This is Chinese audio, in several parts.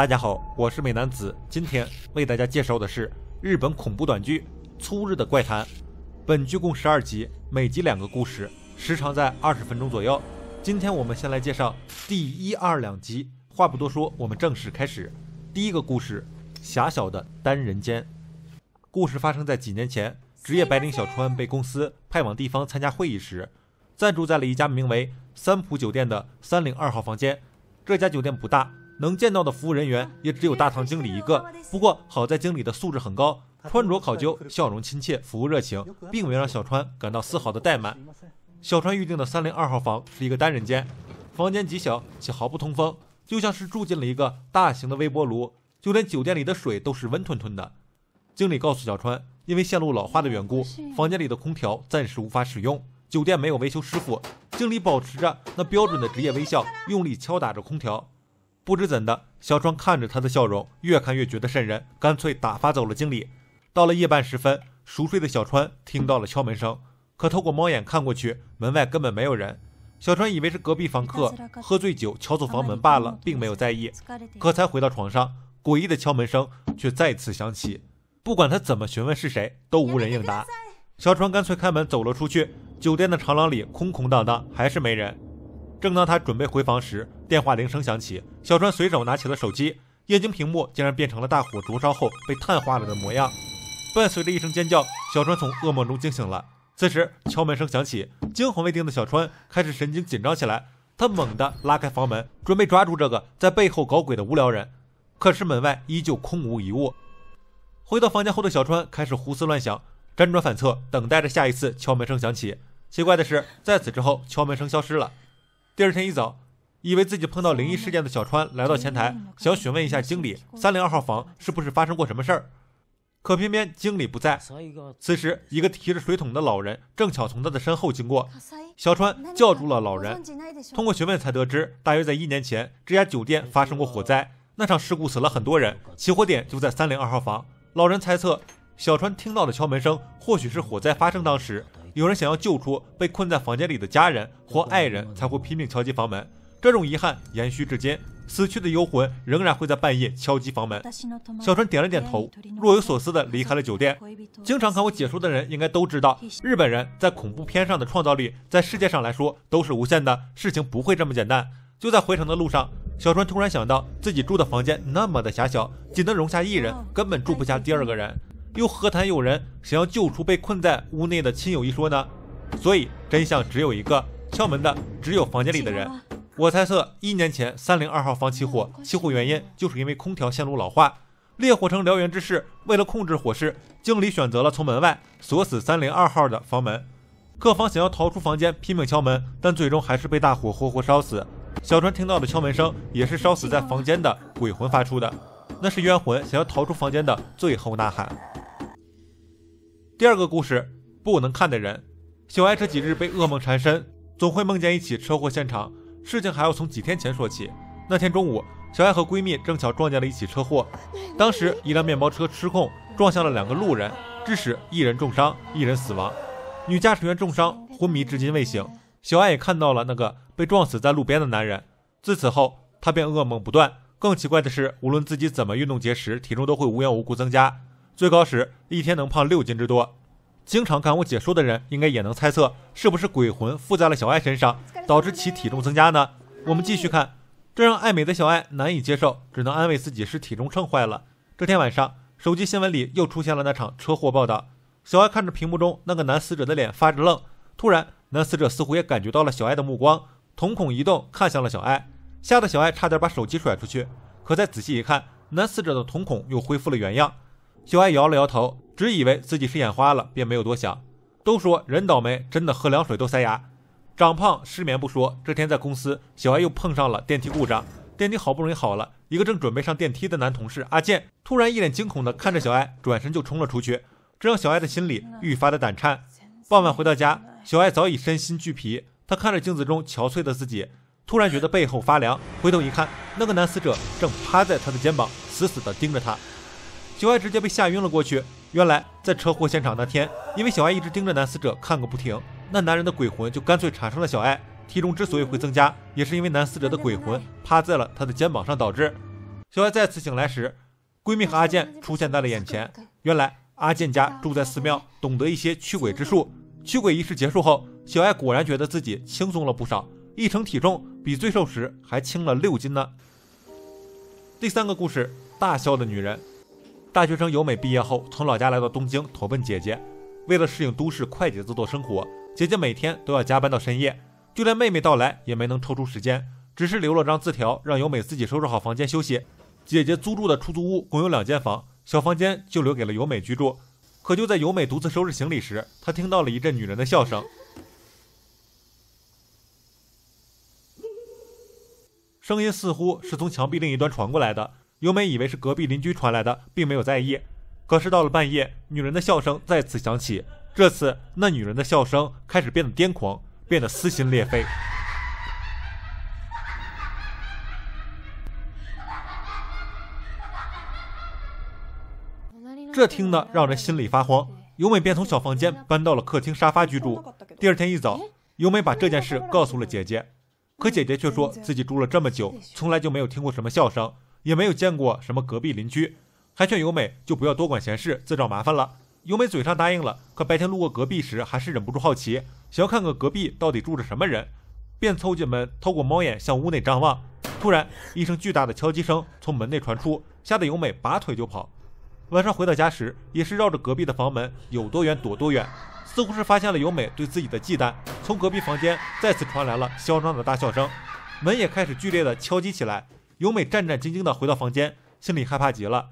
大家好，我是美男子，今天为大家介绍的是日本恐怖短剧《粗日的怪谈》。本剧共十二集，每集两个故事，时长在二十分钟左右。今天我们先来介绍第一二两集。话不多说，我们正式开始。第一个故事：狭小的单人间。故事发生在几年前，职业白领小川被公司派往地方参加会议时，暂住在了一家名为三浦酒店的三零二号房间。这家酒店不大。能见到的服务人员也只有大堂经理一个。不过好在经理的素质很高，穿着考究，笑容亲切，服务热情，并没让小川感到丝毫的怠慢。小川预定的三零二号房是一个单人间，房间极小且毫不通风，就像是住进了一个大型的微波炉。就连酒店里的水都是温吞吞的。经理告诉小川，因为线路老化的缘故，房间里的空调暂时无法使用。酒店没有维修师傅，经理保持着那标准的职业微笑，用力敲打着空调。不知怎的，小川看着他的笑容，越看越觉得渗人，干脆打发走了经理。到了夜半时分，熟睡的小川听到了敲门声，可透过猫眼看过去，门外根本没有人。小川以为是隔壁房客喝醉酒敲错房门罢了，并没有在意。可才回到床上，诡异的敲门声却再次响起。不管他怎么询问是谁，都无人应答。小川干脆开门走了出去，酒店的长廊里空空荡荡，还是没人。正当他准备回房时，电话铃声响起，小川随手拿起了手机，液晶屏幕竟然变成了大火灼烧后被碳化了的模样。伴随着一声尖叫，小川从噩梦中惊醒了。此时敲门声响起，惊魂未定的小川开始神经紧张起来。他猛地拉开房门，准备抓住这个在背后搞鬼的无聊人，可是门外依旧空无一物。回到房间后的小川开始胡思乱想，辗转反侧，等待着下一次敲门声响起。奇怪的是，在此之后敲门声消失了。第二天一早。以为自己碰到灵异事件的小川来到前台，想询问一下经理，三零二号房是不是发生过什么事儿？可偏偏经理不在。此时，一个提着水桶的老人正巧从他的身后经过，小川叫住了老人。通过询问才得知，大约在一年前，这家酒店发生过火灾，那场事故死了很多人，起火点就在三零二号房。老人猜测，小川听到的敲门声，或许是火灾发生当时，有人想要救出被困在房间里的家人或爱人，才会拼命敲击房门。这种遗憾延续至今，死去的幽魂仍然会在半夜敲击房门。小川点了点头，若有所思地离开了酒店。经常看我解说的人应该都知道，日本人在恐怖片上的创造力，在世界上来说都是无限的。事情不会这么简单。就在回程的路上，小川突然想到，自己住的房间那么的狭小，仅能容下一人，根本住不下第二个人，又何谈有人想要救出被困在屋内的亲友一说呢？所以真相只有一个，敲门的只有房间里的人。我猜测，一年前三零二号房起火，起火原因就是因为空调线路老化。烈火成燎原之势，为了控制火势，经理选择了从门外锁死三零二号的房门。客房想要逃出房间，拼命敲门，但最终还是被大火活活烧死。小川听到的敲门声，也是烧死在房间的鬼魂发出的，那是冤魂想要逃出房间的最后呐喊。第二个故事，不能看的人。小艾这几日被噩梦缠身，总会梦见一起车祸现场。事情还要从几天前说起。那天中午，小爱和闺蜜正巧撞见了一起车祸。当时，一辆面包车失控撞向了两个路人，致使一人重伤，一人死亡。女驾驶员重伤昏迷，至今未醒。小爱也看到了那个被撞死在路边的男人。自此后，她便噩梦不断。更奇怪的是，无论自己怎么运动、节食，体重都会无缘无故增加，最高时一天能胖六斤之多。经常看我解说的人应该也能猜测，是不是鬼魂附在了小爱身上，导致其体重增加呢？我们继续看，这让爱美的小爱难以接受，只能安慰自己是体重秤坏了。这天晚上，手机新闻里又出现了那场车祸报道。小爱看着屏幕中那个男死者的脸发着愣，突然，男死者似乎也感觉到了小爱的目光，瞳孔一动，看向了小爱，吓得小爱差点把手机甩出去。可再仔细一看，男死者的瞳孔又恢复了原样。小爱摇了摇头。只以为自己是眼花了，便没有多想。都说人倒霉，真的喝凉水都塞牙，长胖、失眠不说。这天在公司，小艾又碰上了电梯故障。电梯好不容易好了，一个正准备上电梯的男同事阿健突然一脸惊恐的看着小艾，转身就冲了出去，这让小艾的心里愈发的胆颤。傍晚回到家，小艾早已身心俱疲。他看着镜子中憔悴的自己，突然觉得背后发凉，回头一看，那个男死者正趴在他的肩膀，死死的盯着他。小艾直接被吓晕了过去。原来，在车祸现场那天，因为小艾一直盯着男死者看个不停，那男人的鬼魂就干脆缠上了小艾。体重之所以会增加，也是因为男死者的鬼魂趴在了他的肩膀上导致。小艾再次醒来时，闺蜜和阿健出现在了眼前。原来，阿健家住在寺庙，懂得一些驱鬼之术。驱鬼仪式结束后，小艾果然觉得自己轻松了不少，一称体重，比最瘦时还轻了六斤呢。第三个故事：大笑的女人。大学生由美毕业后，从老家来到东京投奔姐姐。为了适应都市快节奏的生活，姐姐每天都要加班到深夜，就连妹妹到来也没能抽出时间，只是留了张字条让由美自己收拾好房间休息。姐姐租住的出租屋共有两间房，小房间就留给了由美居住。可就在由美独自收拾行李时，她听到了一阵女人的笑声，声音似乎是从墙壁另一端传过来的。由美以为是隔壁邻居传来的，并没有在意。可是到了半夜，女人的笑声再次响起。这次，那女人的笑声开始变得癫狂，变得撕心裂肺。这听的让人心里发慌。由美便从小房间搬到了客厅沙发居住。第二天一早，由美把这件事告诉了姐姐，可姐姐却说自己住了这么久，从来就没有听过什么笑声。也没有见过什么隔壁邻居，还劝由美就不要多管闲事，自找麻烦了。由美嘴上答应了，可白天路过隔壁时，还是忍不住好奇，想要看看隔壁到底住着什么人，便凑近门，透过猫眼向屋内张望。突然，一声巨大的敲击声从门内传出，吓得由美拔腿就跑。晚上回到家时，也是绕着隔壁的房门有多远躲多远。似乎是发现了由美对自己的忌惮，从隔壁房间再次传来了嚣张的大笑声，门也开始剧烈的敲击起来。由美战战兢兢地回到房间，心里害怕极了。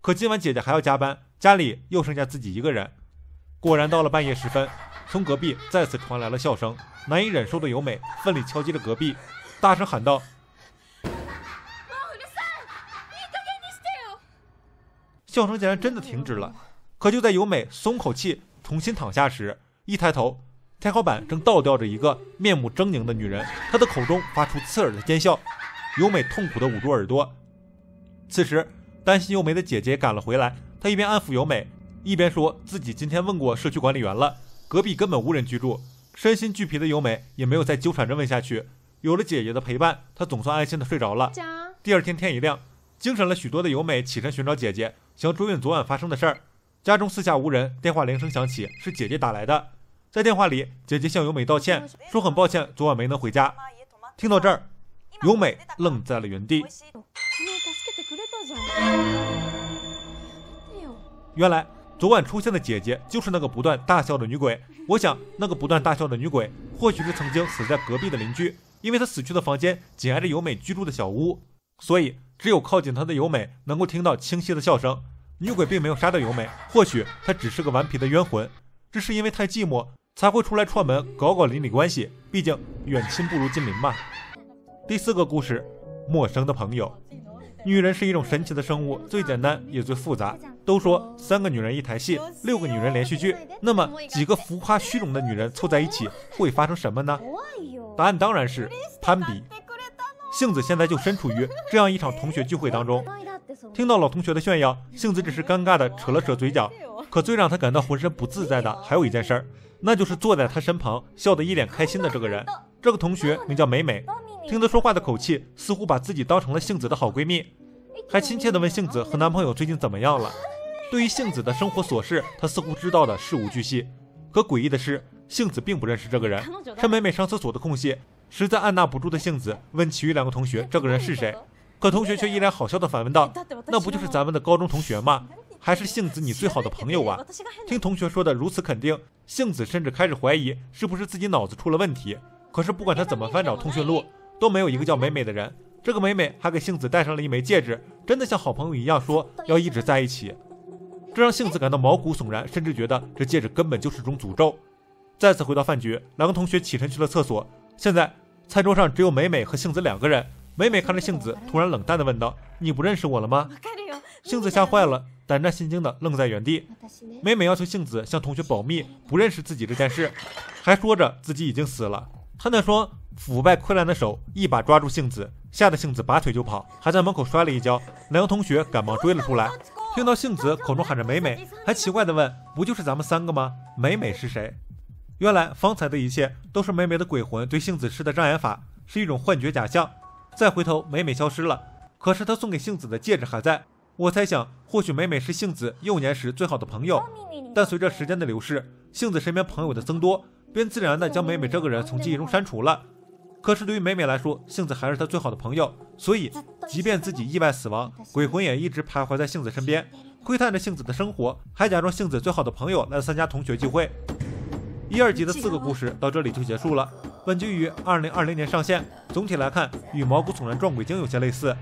可今晚姐姐还要加班，家里又剩下自己一个人。果然，到了半夜时分，从隔壁再次传来了笑声。难以忍受的由美奋力敲击着隔壁，大声喊道：“笑声竟然真的停止了。”可就在由美松口气、重新躺下时，一抬头，天花板正倒吊着一个面目狰狞的女人，她的口中发出刺耳的尖笑。由美痛苦地捂住耳朵。此时，担心由美的姐姐赶了回来，她一边安抚由美，一边说自己今天问过社区管理员了，隔壁根本无人居住。身心俱疲的由美也没有再纠缠着问下去。有了姐姐的陪伴，她总算安心地睡着了。第二天天一亮，精神了许多的由美起身寻找姐姐，想追问昨晚发生的事儿。家中四下无人，电话铃声响起，是姐姐打来的。在电话里，姐姐向由美道歉，说很抱歉昨晚没能回家。听到这儿。由美愣在了原地。原来昨晚出现的姐姐就是那个不断大笑的女鬼。我想，那个不断大笑的女鬼或许是曾经死在隔壁的邻居，因为她死去的房间紧挨着由美居住的小屋，所以只有靠近她的由美能够听到清晰的笑声。女鬼并没有杀掉由美，或许她只是个顽皮的冤魂，只是因为太寂寞才会出来串门，搞搞邻里关系。毕竟远亲不如近邻嘛。第四个故事，陌生的朋友。女人是一种神奇的生物，最简单也最复杂。都说三个女人一台戏，六个女人连续剧。那么几个浮夸虚荣的女人凑在一起会发生什么呢？答案当然是攀比。杏子现在就身处于这样一场同学聚会当中，听到老同学的炫耀，杏子只是尴尬的扯了扯嘴角。可最让她感到浑身不自在的还有一件事儿，那就是坐在她身旁笑得一脸开心的这个人。这个同学名叫美美。听她说话的口气，似乎把自己当成了杏子的好闺蜜，还亲切地问杏子和男朋友最近怎么样了。对于杏子的生活琐事，她似乎知道的事无巨细。可诡异的是，杏子并不认识这个人。趁美美上厕所的空隙，实在按捺不住的杏子问其余两个同学：“这个人是谁？”可同学却一脸好笑地反问道：“那不就是咱们的高中同学吗？还是杏子你最好的朋友啊？”听同学说的如此肯定，杏子甚至开始怀疑是不是自己脑子出了问题。可是不管他怎么翻找通讯录，都没有一个叫美美的人，这个美美还给杏子戴上了一枚戒指，真的像好朋友一样说要一直在一起，这让杏子感到毛骨悚然，甚至觉得这戒指根本就是种诅咒。再次回到饭局，两个同学起身去了厕所，现在餐桌上只有美美和杏子两个人。美美看着杏子，突然冷淡的问道：“你不认识我了吗？”杏子吓坏了，胆战心惊的愣在原地。美美要求杏子向同学保密，不认识自己这件事，还说着自己已经死了。他那双腐败溃烂的手一把抓住杏子，吓得杏子拔腿就跑，还在门口摔了一跤。两个同学赶忙追了出来，听到杏子口中喊着“美美”，还奇怪地问：“不就是咱们三个吗？美美是谁？”原来方才的一切都是美美的鬼魂对杏子施的障眼法，是一种幻觉假象。再回头，美美消失了，可是她送给杏子的戒指还在。我猜想，或许美美是杏子幼年时最好的朋友，但随着时间的流逝，杏子身边朋友的增多。便自然的将美美这个人从记忆中删除了。可是对于美美来说，杏子还是她最好的朋友，所以即便自己意外死亡，鬼魂也一直徘徊在杏子身边，窥探着杏子的生活，还假装杏子最好的朋友来参加同学聚会。一、二集的四个故事到这里就结束了。本剧于二零二零年上线，总体来看与毛骨悚然撞鬼经有些类似。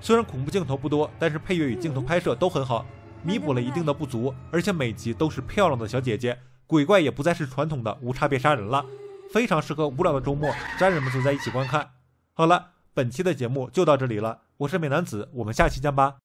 虽然恐怖镜头不多，但是配乐与镜头拍摄都很好，弥补了一定的不足，而且每集都是漂亮的小姐姐。鬼怪也不再是传统的无差别杀人了，非常适合无聊的周末，家人们坐在一起观看。好了，本期的节目就到这里了，我是美男子，我们下期见吧。